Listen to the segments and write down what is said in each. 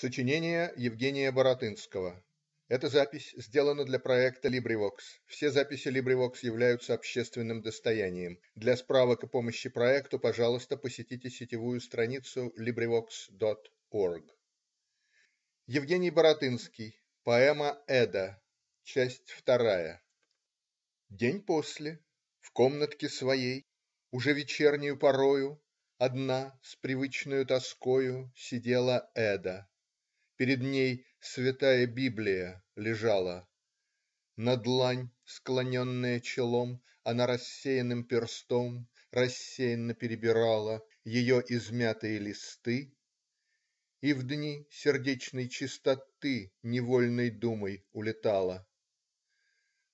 Сочинение Евгения Баратынского Эта запись сделана для проекта LibriVox. Все записи LibriVox являются общественным достоянием. Для справок и помощи проекту, пожалуйста, посетите сетевую страницу LibriVox.org. Евгений Баратынский. Поэма "Эда". Часть вторая. День после. В комнатке своей. Уже вечернюю порою Одна, с привычною тоскою Сидела Эда. Перед ней Святая Библия лежала. На длань, склоненная челом, она рассеянным перстом рассеянно перебирала ее измятые листы. И в дни сердечной чистоты невольной думой улетала.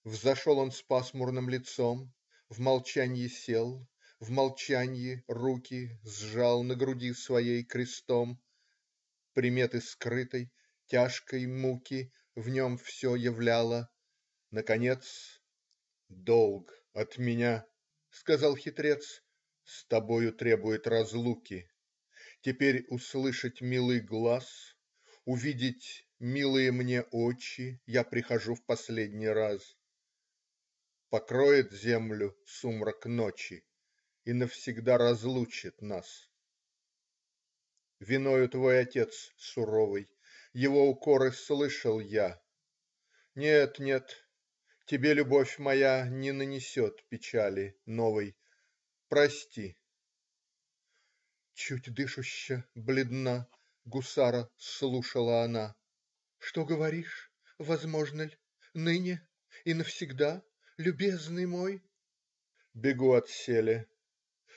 Взошел он с пасмурным лицом. В молчанье сел. В молчанье руки сжал на груди своей крестом. Приметы скрытой, тяжкой муки в нем все являло. Наконец. "Долг от меня,- сказал хитрец,- с тобою требует разлуки. Теперь услышать милый глаз, увидеть милые мне очи я прихожу в последний раз. Покроет землю сумрак ночи. и навсегда разлучит нас. Виною твой отец суровый, его укоры слышал я. Нет, нет, тебе любовь моя не нанесет печали новой. Прости. Чуть дышаща, бледна, гусара слушала она. "Что говоришь? Возможно ли? ныне. и навсегда. любезный мой? Бегу от селя.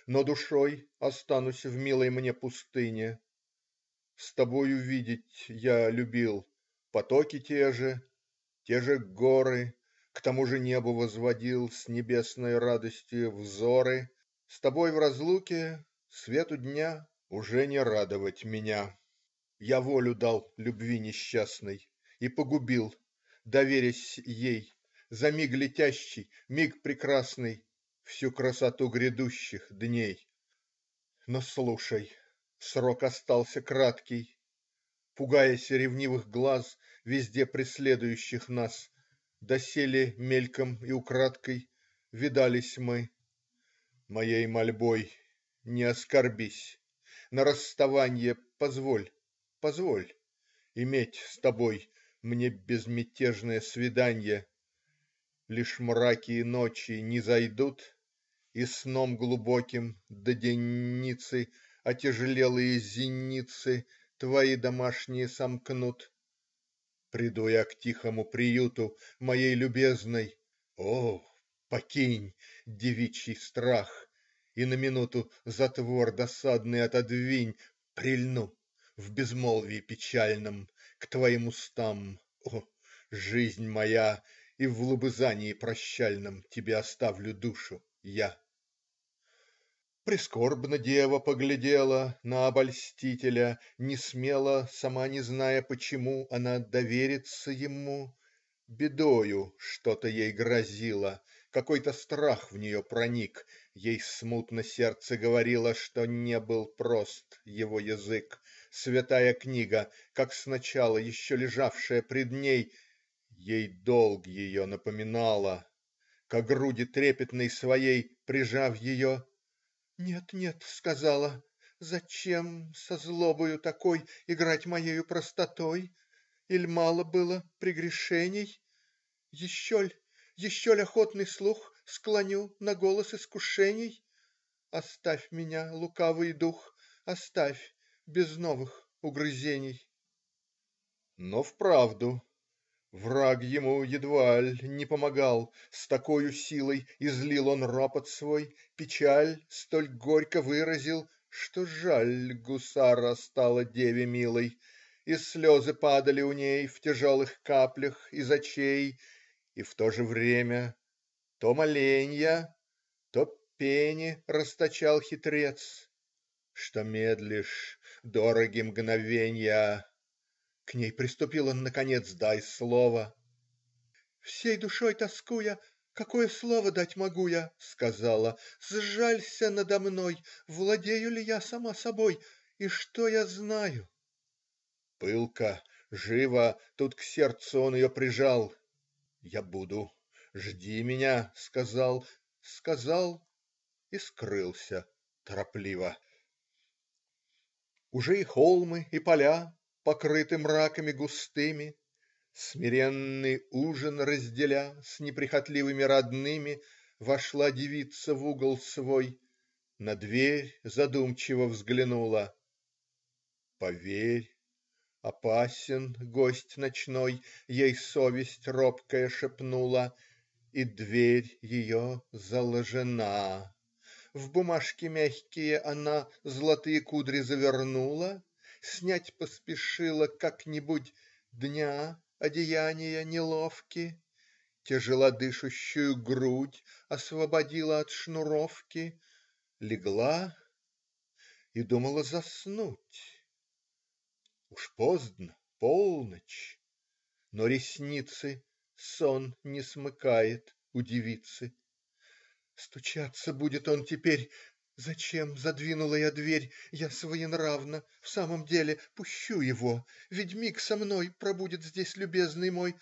Но душой останусь в милой мне пустыне. С тобою видеть я любил потоки те же, те же горы, К тому же небу возводил с небесной радости взоры, С тобой в разлуке свету дня уже не радовать меня. Я волю дал любви несчастной и погубил, доверясь ей, За миг летящий, миг прекрасный всю красоту грядущих дней. Но слушай! Срок остался краткий, пугаясь ревнивых глаз, везде преследующих нас, доселе мельком и украдкой видались мы. Моей мольбой: не оскорбись. На расставание позволь, позволь Иметь с тобой мне безмятежное свидание. Лишь мраки и ночи не зайдут и сном глубоким до денницы. Отяжелелые зенницы твои домашние сомкнут. Приду я к тихому приюту моей любезной. О, покинь, девичий страх! И на минуту затвор досадный отодвинь. Прильну в безмолвии печальном К твоим устам, о, жизнь моя! И в лобызании прощальном Тебе оставлю душу я. Прискорбно дева поглядела На обольстителя, не смела Сама не зная почему, Она доверится ему. Бедою что-то ей грозило. Какой-то страх в нее проник. Ей смутно сердце говорило, Что не был прост его язык. Святая книга, как сначала Еще лежавшая пред ней, Ей долг ее напоминала. Ко груди трепетной своей Прижав ее. "Нет, нет, сказала, зачем со злобою такой играть моею простотой, иль мало было прегрешений? Еще ль, еще ль охотный слух склоню на голос искушений? Оставь меня, лукавый дух, оставь без новых угрызений. Но вправду. Враг ему едва едваль не помогал, с такою силой Излил он ропот свой, печаль столь горько выразил, Что жаль гусара стала деве милой, И слезы падали у ней в тяжелых каплях из очей И в то же время то моленья, то пени Расточал хитрец. Что медлишь? Дороги мгновенья. К ней приступил он наконец: "дай слово". "Всей душой тоскуя, какое слово дать могу я? сказала. сжалься надо мной. владею ли я сама собой? и что я знаю?. Пылка, живо, тут к сердцу он ее прижал. "Я буду. Жди меня",- сказал. сказал и скрылся торопливо. Уже и холмы и поля покрыты мраками густыми, Смиренный ужин разделя с неприхотливыми родными, Вошла девица в угол свой, на дверь задумчиво взглянула. Поверь, опасен гость ночной, ей совесть робкая шепнула, И дверь ее заложена. В бумажки мягкие она золотые кудри завернула. Снять поспешила как-нибудь Дня одеяния неловки, Тяжелодышащую грудь Освободила от шнуровки, Легла и думала заснуть. Уж поздно, полночь, но ресницы Сон не смыкает у девицы. Стучаться будет он теперь. Зачем задвинула я дверь, я своенравна, в самом деле, пущу его, ведь миг со мной пробудет здесь любезный мой,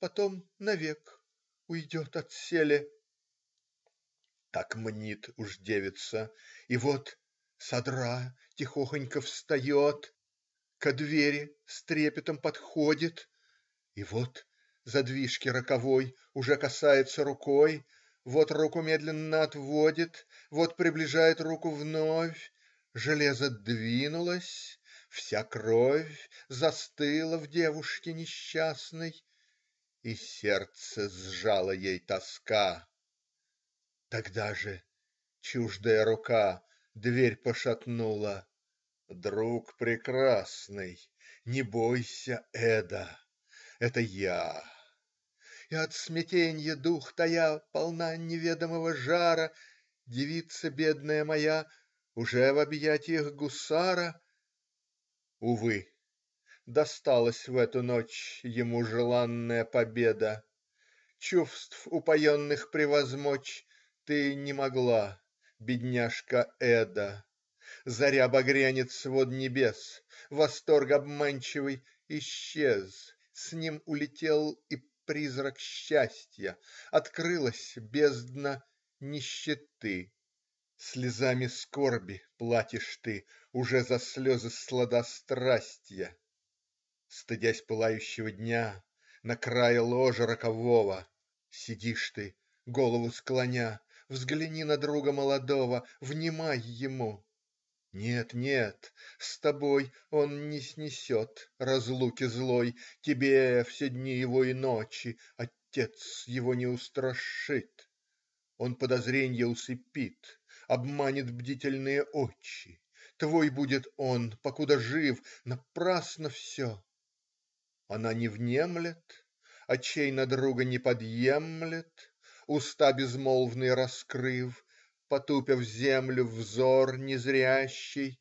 потом навек уйдет от отселе. Так мнит уж девица, и вот содра тихохонько встает, ко двери с трепетом подходит, и вот задвижки роковой уже касается рукой. Вот руку медленно отводит, вот приближает руку вновь. Железо двинулось. Вся кровь застыла в девушке несчастной. И сердце сжала ей тоска. Тогда же чуждая рука дверь пошатнула. "Друг прекрасный, не бойся, Эда. Это я и от смятенья дух тая, полна неведомого жара, девица бедная моя уже в объятиях гусара. Увы, досталась в эту ночь ему желанная победа. Чувств упоенных превозмочь ты не могла, бедняжка эда. Заря багрянит свод небес. Восторг обманчивый исчез. С ним улетел и призрак счастья, открылась бездна нищеты. Слезами скорби платишь ты Уже за слезы сладострастья. Стыдясь пылающего дня На крае ложа рокового Сидишь ты, голову склоня. Взгляни на друга молодого. Внимай ему. Нет, нет, с тобой он не снесет разлуки злой, Тебе все дни его и ночи отец его не устрашит. Он подозренья усыпит, обманет бдительные очи. Твой будет он, покуда жив. Напрасно все. Она не внемлет, очей на друга не подъемлет. Уста безмолвные раскрыв Потупя в землю взор незрящий.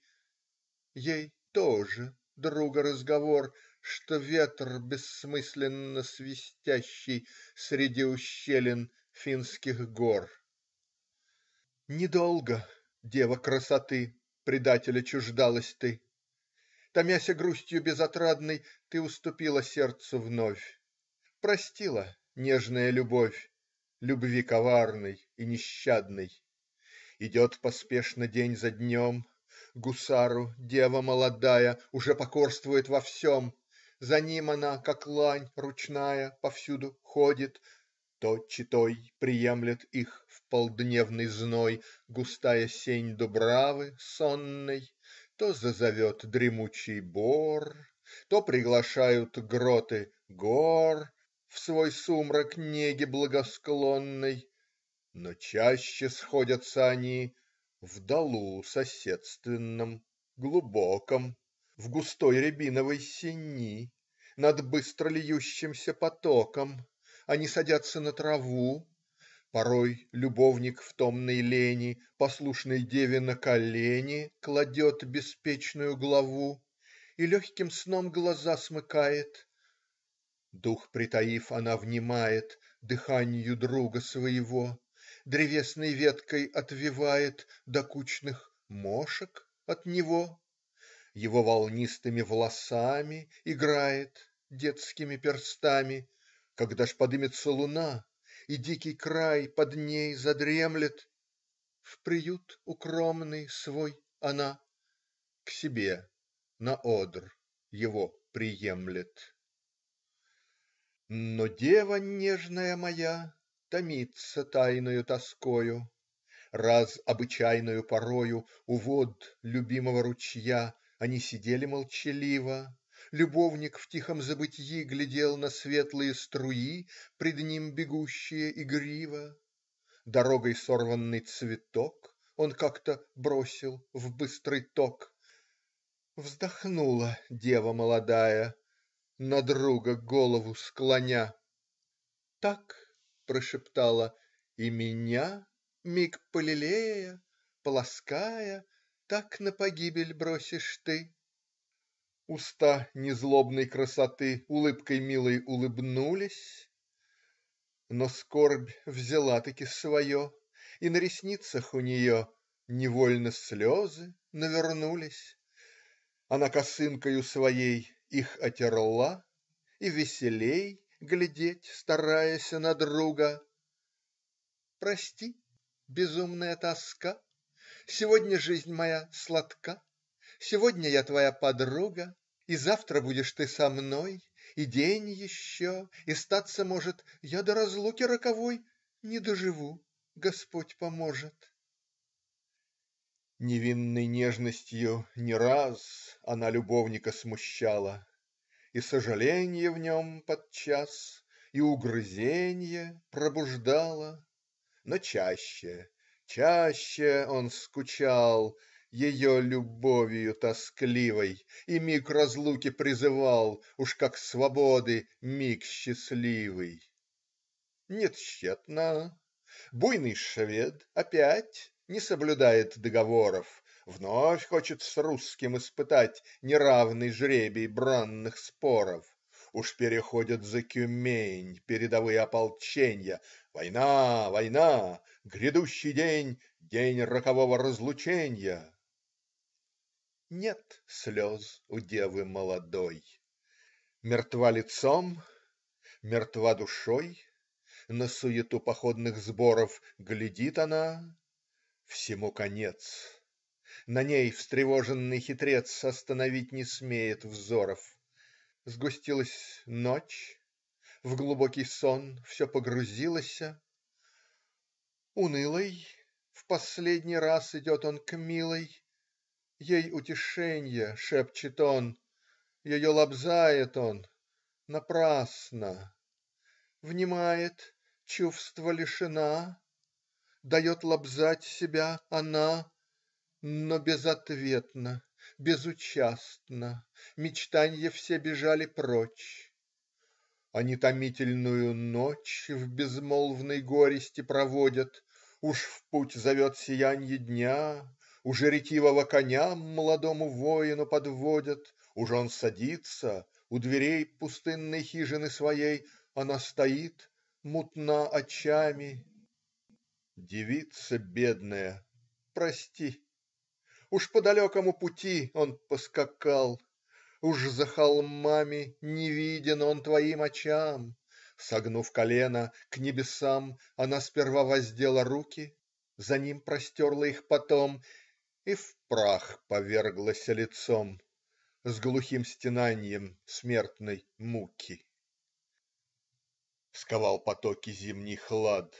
Ей тоже друга разговор. Что ветр бессмысленно свистящий Среди ущелин финских гор. Недолго, дева красоты. Предателя чуждалась ты. Томяся грустью безотрадной. Ты уступила сердцу вновь. Простила нежная любовь Любви коварной и нещадной. Идет поспешно день за днем. Гусару дева молодая уже покорствует во всем. За ним она, как лань ручная, повсюду ходит. То читой приемлет их в полдневный зной густая сень дубравы сонной. То зазовет дремучий бор. То приглашают гроты гор В свой сумрак неги благосклонной. Но чаще сходятся они в долу соседственном, глубоком, в густой рябиновой сени, над быстро льющимся потоком. Они садятся на траву. Порой любовник в томной лени Послушной деве на колени Кладет беспечную главу И легким сном глаза смыкает. Дух притаив, она внимает Дыханью друга своего древесной веткой отвевает кучных мошек от него, его волнистыми волосами играет детскими перстами. Когда ж подымется луна и дикий край под ней задремлет. В приют укромный свой она К себе на одр его приемлет. Но дева нежная моя. Томится тайною тоскою, Раз обычайною порою У вод любимого ручья Они сидели молчаливо. Любовник в тихом забытьи Глядел на светлые струи Пред ним бегущие игриво. Дорогой сорванный цветок Он как-то бросил в быстрый ток. Вздохнула дева молодая, На друга голову склоня. Так прошептала: "И меня, миг Полилея, полаская, Так на погибель бросишь ты". Уста незлобной красоты улыбкой милой улыбнулись. Но скорбь взяла-таки свое, и на ресницах у нее невольно слезы навернулись. Она косынкою своей их отерла и веселей глядеть, стараяся, на друга. Прости, безумная тоска. Сегодня жизнь моя сладка. Сегодня я твоя подруга. И завтра будешь ты со мной. И день еще. И статься может, я до разлуки роковой Не доживу. Господь поможет. Невинной нежностью не раз она любовника смущала. И сожаленье в нем подчас, и угрызенье пробуждало. Но чаще, чаще он скучал Ее любовью тоскливой И миг разлуки призывал Уж как свободы миг счастливый. Нет тщетно. Буйный швед опять не соблюдает договоров. Вновь хочет с русским испытать неравный жребий бранных споров. Уж переходят за Тюмень передовые ополченья. Война! Война! Грядущий день день рокового разлученья. Нет слез у девы молодой. Мертва лицом, мертва душой. На суету походных сборов глядит она. Всему конец. На ней встревоженный хитрец остановить не смеет взоров. Сгустилась ночь. В глубокий сон все погрузилося. Унылый, в последний раз идет он к милой. Ей утешенья шепчет он. Ее лобзает он. Напрасно. Внимает чувства лишена. Дает лобзать себя она. Но безответно, безучастно Мечтанья все бежали прочь. Они а томительную ночь В безмолвной горести проводят. Уж в путь зовет сиянье дня. Уж ретивого коня Молодому воину подводят. Уж он садится. У дверей пустынной хижины своей Она стоит, мутна очами. Девица бедная, прости. Уж по далекому пути он поскакал, Уж за холмами невиден он твоим очам. Согнув колено к небесам, она сперва воздела руки. За ним простерла их потом и в прах поверглась лицом. С глухим стенаньем смертной муки. Сковал потоки зимний хлад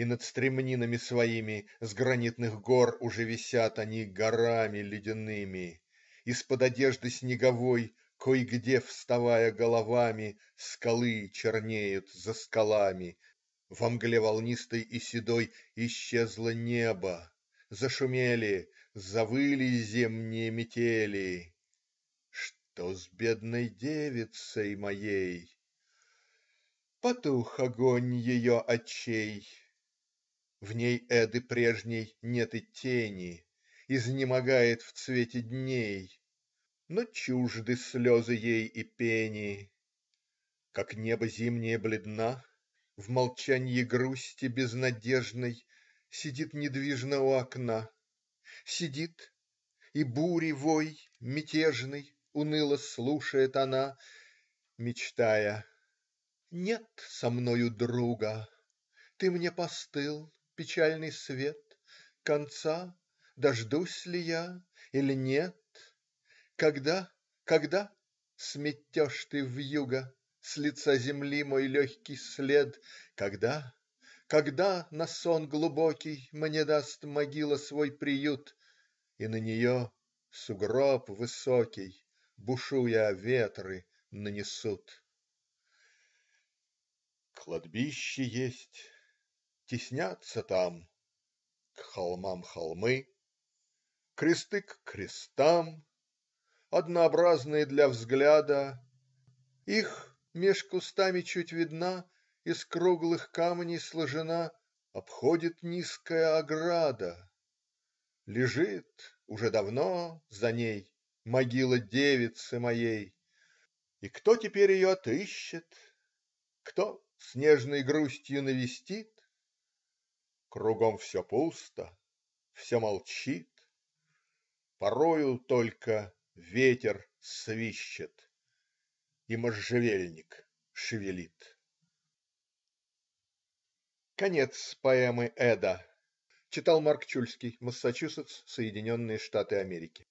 и над стремнинами своими с гранитных гор уже висят они горами ледяными. Из-под одежды снеговой кой-где вставая головами скалы чернеют за скалами. Во мгле волнистой и седой исчезло небо. Зашумели, завыли зимние метели. Что с бедной девицей моей? Потух огонь ее очей. В ней Эды прежней нет и тени, Изнемогает в цвете дней, Но чужды слезы ей и пени. Как небо зимнее бледна, В молчаньи грусти безнадежной Сидит недвижно у окна. Сидит, и бури вой мятежный Уныло слушает она, Мечтая: "Нет со мною друга. Ты мне постыл печальный свет Конца дождусь ли я или нет? Когда, когда сметешь ты в юго С лица земли мой легкий след? Когда, когда на сон глубокий Мне даст могила свой приют И на нее сугроб высокий Бушуя ветры нанесут? Кладбище есть. Теснятся там К холмам холмы, Кресты к крестам, Однообразные для взгляда, Их меж кустами чуть видна Из круглых камней сложена Обходит низкая ограда. Лежит уже давно за ней Могила девицы моей, И кто теперь ее отыщет? Кто снежной грустью навестит? Кругом все пусто, все молчит. Порою только ветер свищет. И можжевельник шевелит. Конец поэмы "Эда" читал Марк Чульский. Массачусетс, Соединенные Штаты Америки.